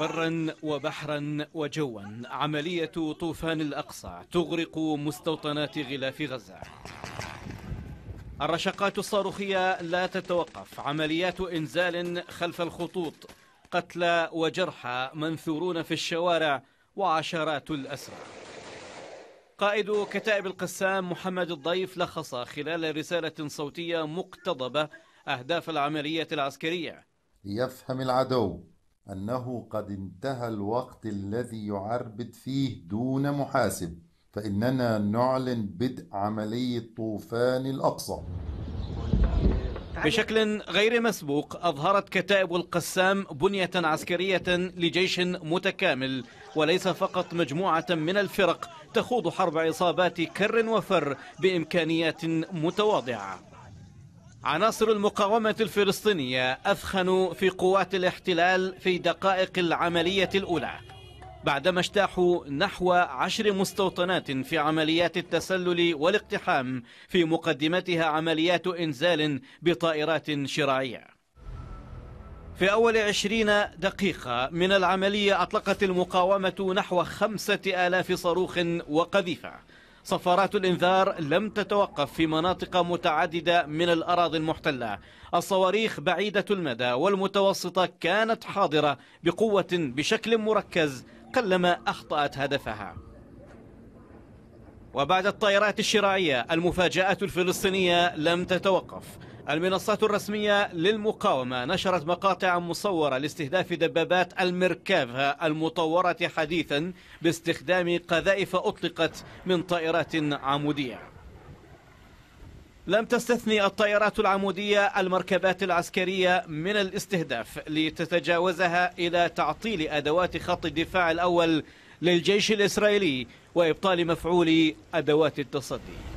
برا وبحرا وجوا عملية طوفان الأقصى تغرق مستوطنات غلاف غزة الرشقات الصاروخية لا تتوقف عمليات إنزال خلف الخطوط قتلى وجرحى منثورون في الشوارع وعشرات الأسرى قائد كتائب القسام محمد الضيف لخص خلال رسالة صوتية مقتضبة أهداف العملية العسكرية يفهم العدو أنه قد انتهى الوقت الذي يعربد فيه دون محاسب فإننا نعلن بدء عملية طوفان الأقصى بشكل غير مسبوق أظهرت كتائب القسام بنية عسكرية لجيش متكامل وليس فقط مجموعة من الفرق تخوض حرب عصابات كر وفر بإمكانيات متواضعة عناصر المقاومة الفلسطينية أثخنوا في قوات الاحتلال في دقائق العملية الأولى بعدما اجتاحوا نحو عشر مستوطنات في عمليات التسلل والاقتحام في مقدمتها عمليات إنزال بطائرات شراعية في أول عشرين دقيقة من العملية أطلقت المقاومة نحو خمسة آلاف صاروخ وقذيفة صفارات الإنذار لم تتوقف في مناطق متعددة من الأراضي المحتلة الصواريخ بعيدة المدى والمتوسطة كانت حاضرة بقوة بشكل مركز قلما أخطأت هدفها وبعد الطائرات الشراعية المفاجأة الفلسطينية لم تتوقف المنصات الرسمية للمقاومة نشرت مقاطع مصورة لاستهداف دبابات المركافة المطورة حديثا باستخدام قذائف أطلقت من طائرات عمودية لم تستثني الطائرات العمودية المركبات العسكرية من الاستهداف لتتجاوزها إلى تعطيل أدوات خط الدفاع الأول للجيش الإسرائيلي وإبطال مفعول أدوات التصدي